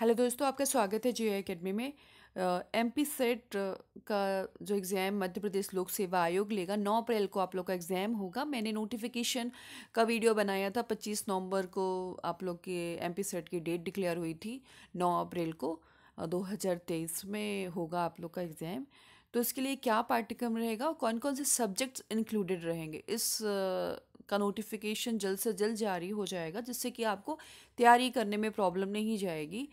hello दोस्तों आपका स्वागत है जी आई अकेडमी में एम पी सेट का जो एग्ज़ाम मध्य प्रदेश लोक सेवा आयोग लेगा नौ अप्रैल को आप लोग का एग्ज़ाम होगा मैंने नोटिफिकेशन का वीडियो बनाया था पच्चीस नवंबर को आप लोग के एम पी सेट की डेट डिक्लेयर हुई थी नौ अप्रैल को दो हज़ार तेईस में होगा आप लोग का एग्ज़ाम तो इसके लिए क्या पाठ्यक्रम रहेगा और कौन कौन से सब्जेक्ट्स इंक्लूडेड रहेंगे इस का नोटिफिकेशन जल्द से जल्द जारी हो जाएगा जिससे कि आपको तैयारी करने में प्रॉब्लम नहीं जाएगी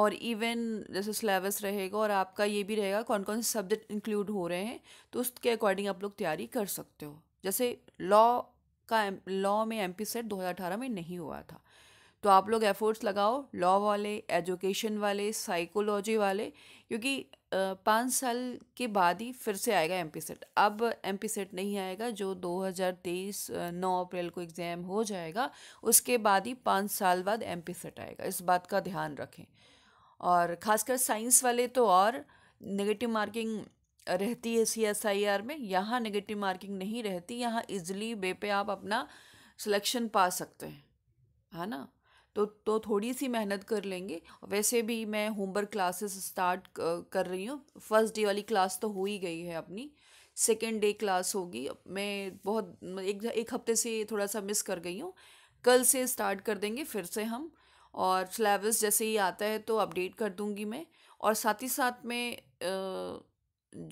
और इवन जैसे सिलेबस रहेगा और आपका ये भी रहेगा कौन कौन से सब्जेक्ट इंक्लूड हो रहे हैं तो उसके अकॉर्डिंग आप लोग तैयारी कर सकते हो जैसे लॉ का लॉ में एम पी सेट दो में नहीं हुआ था तो आप लोग एफर्ट्स लगाओ लॉ वाले एजुकेशन वाले साइकोलॉजी वाले क्योंकि पाँच साल के बाद ही फिर से आएगा एम सेट अब एम सेट नहीं आएगा जो 2023 नौ अप्रैल को एग्ज़ाम हो जाएगा उसके बाद ही पाँच साल बाद एम सेट आएगा इस बात का ध्यान रखें और ख़ासकर साइंस वाले तो और नेगेटिव मार्किंग रहती है सी एस आई आर में यहाँ नेगेटिव मार्किंग नहीं रहती यहाँ इजली वे पे आप अपना सिलेक्शन पा सकते हैं है ना तो तो थोड़ी सी मेहनत कर लेंगे वैसे भी मैं होमवर्क क्लासेस स्टार्ट कर रही हूँ फर्स्ट डे वाली क्लास तो हो ही गई है अपनी सेकेंड डे क्लास होगी मैं बहुत एक एक हफ्ते से थोड़ा सा मिस कर गई हूँ कल से स्टार्ट कर देंगे फिर से हम और सिलेबस जैसे ही आता है तो अपडेट कर दूँगी मैं और साथ ही साथ में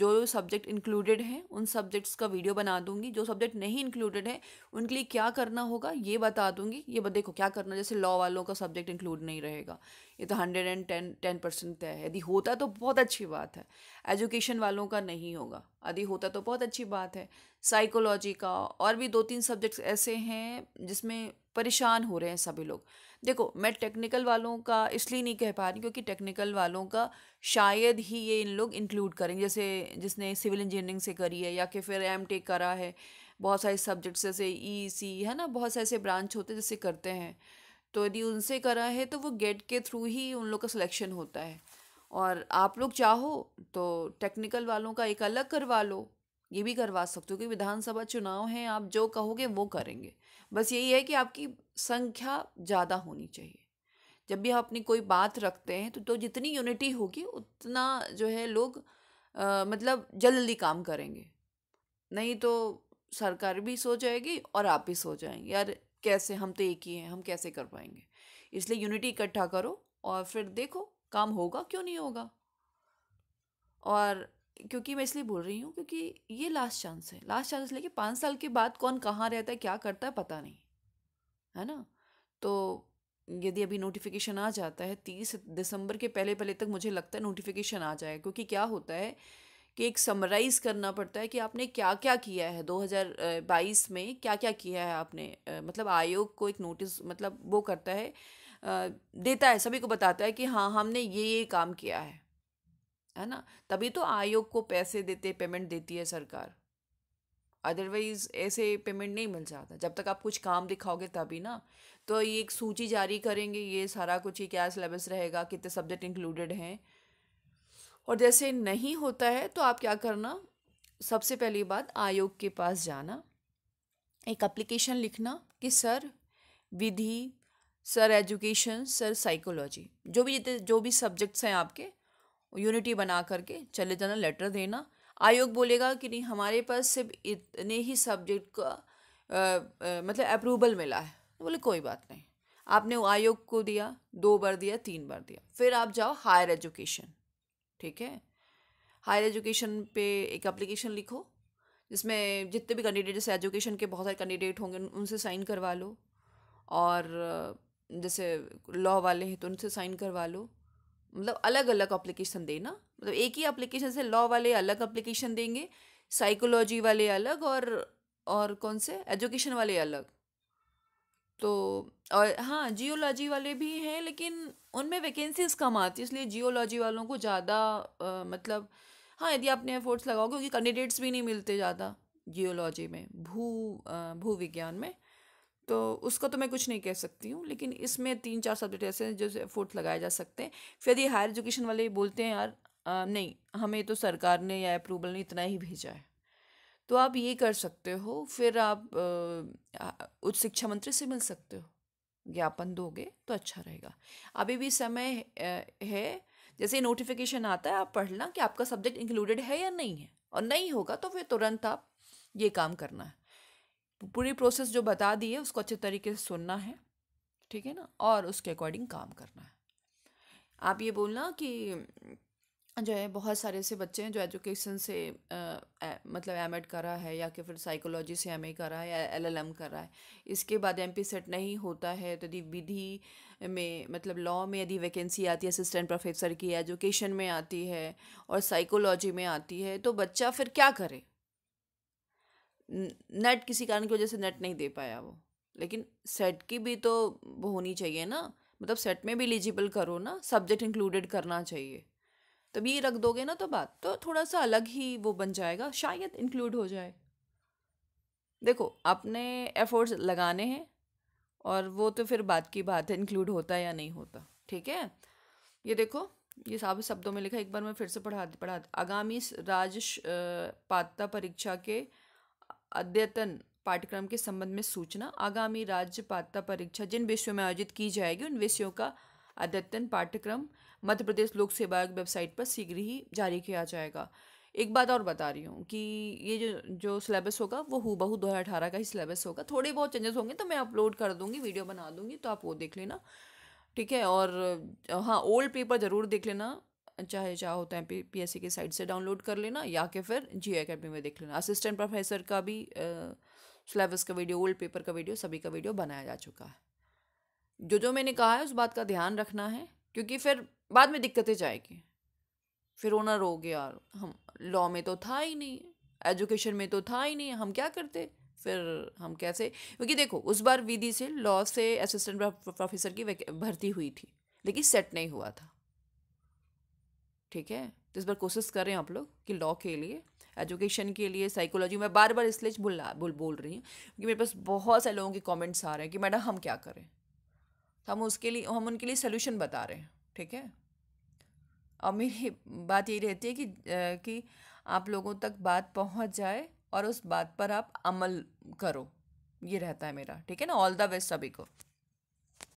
जो सब्जेक्ट इंक्लूडेड हैं उन सब्जेक्ट्स का वीडियो बना दूंगी जो सब्जेक्ट नहीं इंक्लूडेड है उनके लिए क्या करना होगा ये बता दूंगी ये देखो क्या करना जैसे लॉ वालों का सब्जेक्ट इंक्लूड नहीं रहेगा ये तो hundred and ten ten percent तय है यदि होता तो बहुत अच्छी बात है एजुकेशन वालों का नहीं होगा यदि होता तो बहुत अच्छी बात है साइकोलॉजी का और भी दो तीन सब्जेक्ट्स ऐसे हैं जिसमें परेशान हो रहे हैं सभी लोग देखो मैं टेक्निकल वालों का इसलिए नहीं कह पा रही क्योंकि टेक्निकल वालों का शायद ही ये इन लोग इंक्लूड करेंगे जैसे जिसने सिविल इंजीनियरिंग से करी है या कि फिर एम टेक करा है बहुत सारे सब्जेक्ट्स जैसे ई e सी है ना बहुत से ऐसे ब्रांच होते हैं जैसे करते हैं तो यदि उनसे करा है तो वो गेट के थ्रू ही उन लोग का सिलेक्शन होता है और आप लोग चाहो तो टेक्निकल वालों का एक अलग करवा लो ये भी करवा सकते हो कि विधानसभा चुनाव हैं आप जो कहोगे वो करेंगे बस यही है कि आपकी संख्या ज़्यादा होनी चाहिए जब भी आप अपनी कोई बात रखते हैं तो, तो जितनी यूनिटी होगी उतना जो है लोग आ, मतलब जल्दी काम करेंगे नहीं तो सरकार भी सो जाएगी और आप भी सो जाएंगे यार कैसे हम तो एक ही हैं हम कैसे कर पाएंगे इसलिए यूनिटी इकट्ठा करो और फिर देखो काम होगा क्यों नहीं होगा और क्योंकि मैं इसलिए बोल रही हूँ क्योंकि ये लास्ट चांस है लास्ट चांस लेकिन पाँच साल के बाद कौन कहाँ रहता है क्या करता है पता नहीं है ना तो यदि अभी नोटिफिकेशन आ जाता है तीस दिसंबर के पहले पहले तक मुझे लगता है नोटिफिकेशन आ जाएगा क्योंकि क्या होता है कि एक समराइज़ करना पड़ता है कि आपने क्या क्या किया है 2022 में क्या क्या किया है आपने मतलब आयोग को एक नोटिस मतलब वो करता है देता है सभी को बताता है कि हाँ हमने ये ये काम किया है है ना तभी तो आयोग को पैसे देते पेमेंट देती है सरकार अदरवाइज ऐसे पेमेंट नहीं मिल जाता जब तक आप कुछ काम दिखाओगे तभी ना तो ये एक सूची जारी करेंगे ये सारा कुछ ये क्या सिलेबस रहेगा कितने सब्जेक्ट इंक्लूडेड हैं और जैसे नहीं होता है तो आप क्या करना सबसे पहली बात आयोग के पास जाना एक अप्लीकेशन लिखना कि सर विधि सर एजुकेशन सर साइकोलॉजी जो भी जो भी सब्जेक्ट्स हैं आपके यूनिटी बना करके चले जाना लेटर देना आयोग बोलेगा कि नहीं हमारे पास सिर्फ इतने ही सब्जेक्ट का आ, आ, मतलब अप्रूवल मिला है तो बोले कोई बात नहीं आपने आयोग को दिया दो बार दिया तीन बार दिया फिर आप जाओ हायर एजुकेशन ठीक है हायर एजुकेशन पे एक एप्लीकेशन लिखो जिसमें जितने भी कैंडिडेट जैसे एजुकेशन के बहुत सारे कैंडिडेट होंगे उनसे साइन करवा लो और जैसे लॉ वाले हैं तो उनसे साइन करवा लो मतलब अलग अलग अप्लीकेशन देना मतलब एक ही अप्लीकेशन से लॉ वाले अलग अप्लीकेशन देंगे साइकोलॉजी वाले अलग और और कौन से एजुकेशन वाले अलग तो और हाँ जियोलॉजी वाले भी हैं लेकिन उनमें वैकेंसीज कम आती है इसलिए जियोलॉजी वालों को ज़्यादा मतलब हाँ यदि आपने एफोर्ट्स लगाओ क्योंकि कैंडिडेट्स भी नहीं मिलते ज़्यादा जियोलॉजी में भू भू विज्ञान में तो उसका तो मैं कुछ नहीं कह सकती हूँ लेकिन इसमें तीन चार सब्जेक्ट ऐसे हैं जो फोर्थ लगाए जा सकते हैं फिर ये हायर एजुकेशन वाले बोलते हैं यार आ, नहीं हमें तो सरकार ने या अप्रूवल ने इतना ही भेजा है तो आप ये कर सकते हो फिर आप उच्च शिक्षा मंत्री से मिल सकते हो ज्ञापन दोगे तो अच्छा रहेगा अभी भी समय है जैसे नोटिफिकेशन आता है आप पढ़ना कि आपका सब्जेक्ट इंक्लूडेड है या नहीं है और नहीं होगा तो फिर तुरंत आप ये काम करना है पूरी प्रोसेस जो बता दी है उसको अच्छे तरीके से सुनना है ठीक है ना और उसके अकॉर्डिंग काम करना है आप ये बोलना कि जो है बहुत सारे ऐसे बच्चे हैं जो एजुकेशन से आ, आ, मतलब एम एड रहा है या कि फिर साइकोलॉजी से एम ए रहा है या एल एल एम है इसके बाद एम पी सेट नहीं होता है तो यदि विधि में मतलब लॉ में यदि वैकेंसी आती है असिस्टेंट प्रोफेसर की एजुकेशन में आती है और साइकोलॉजी में आती है तो बच्चा फिर क्या करे नेट किसी कारण की वजह से नेट नहीं दे पाया वो लेकिन सेट की भी तो वो होनी चाहिए ना मतलब सेट में भी एलिजिबल करो ना सब्जेक्ट इंक्लूडेड करना चाहिए तब ये रख दोगे ना तो बात तो थोड़ा सा अलग ही वो बन जाएगा शायद इंक्लूड हो जाए देखो आपने एफर्ट्स लगाने हैं और वो तो फिर बात की बात है इंक्लूड होता है या नहीं होता ठीक है ये देखो ये साफ शब्दों में लिखा एक बार मैं फिर से पढ़ा पढ़ा आगामी राज पात्रता परीक्षा के अद्यतन पाठ्यक्रम के संबंध में सूचना आगामी राज्य पात्रता परीक्षा जिन विषयों में आयोजित की जाएगी उन विषयों का अद्यतन पाठ्यक्रम मध्य प्रदेश लोक सेवा आयोग वेबसाइट पर शीघ्र ही जारी किया जाएगा एक बात और बता रही हूँ कि ये जो जो सिलेबस होगा वो हु बहू दो हज़ार अठारह का ही सिलेबस होगा थोड़े बहुत चेंजेस होंगे तो मैं अपलोड कर दूँगी वीडियो बना दूँगी तो आप वो देख लेना ठीक है और हाँ ओल्ड पेपर ज़रूर देख लेना चाहे चाहे होता है सी की साइट से डाउनलोड कर लेना या कि फिर जी अकेडमी में देख लेना असिस्टेंट प्रोफेसर का भी सिलेबस का वीडियो ओल्ड पेपर का वीडियो सभी का वीडियो बनाया जा चुका है जो जो मैंने कहा है उस बात का ध्यान रखना है क्योंकि फिर बाद में दिक्कतें जाएगी फिर ओनर हो गया हम लॉ में तो था ही नहीं एजुकेशन में तो था ही नहीं हम क्या करते फिर हम कैसे क्योंकि देखो उस बार विधि से लॉ से असिस्टेंट प्रोफेसर की भर्ती हुई थी लेकिन सेट नहीं हुआ था ठीक है तो इस बार कोशिश कर रहे हैं आप लोग कि लॉ के लिए एजुकेशन के लिए साइकोलॉजी मैं बार बार इसलिए भूल भूल बोल रही हूँ क्योंकि मेरे पास बहुत सारे लोगों के कमेंट्स आ रहे हैं कि मैडम हम क्या करें तो हम उसके लिए हम उनके लिए सोल्यूशन बता रहे हैं ठीक है और मेरी बात यही रहती है कि कि आप लोगों तक बात पहुंच जाए और उस बात पर आप अमल करो ये रहता है मेरा ठीक है ना ऑल द बेस्ट सभी को